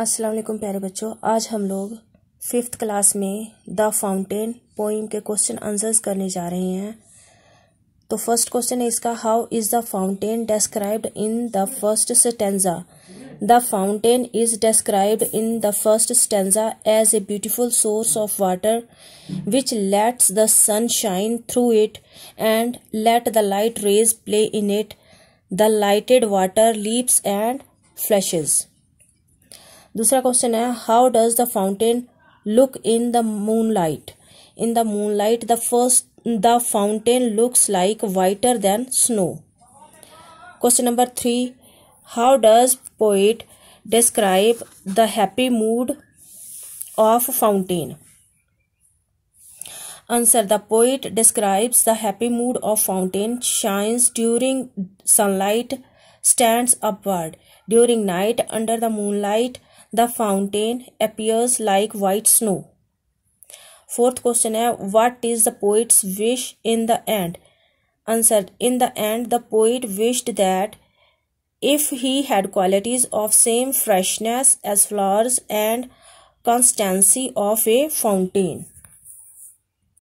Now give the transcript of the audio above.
अस्सलाम वालेकुम प्यारे बच्चों आज हम लोग फिफ्थ क्लास में द फाउंटेन पोइम के क्वेश्चन आंसर्स करने जा रहे हैं तो फर्स्ट क्वेश्चन है इसका how is the fountain described in the first stanza the fountain is described in the first stanza as a beautiful source of water which lets the sun shine through it and let the light rays play in it the lighted water leaps and flashes दूसरा question है how does the fountain look in the moonlight in the moonlight the first the fountain looks like whiter than snow question number three how does poet describe the happy mood of fountain answer the poet describes the happy mood of fountain shines during sunlight stands upward during night under the moonlight the fountain appears like white snow fourth question है what is the poet's wish in the end answer in the end the poet wished that if he had qualities of same freshness as flowers and constancy of a fountain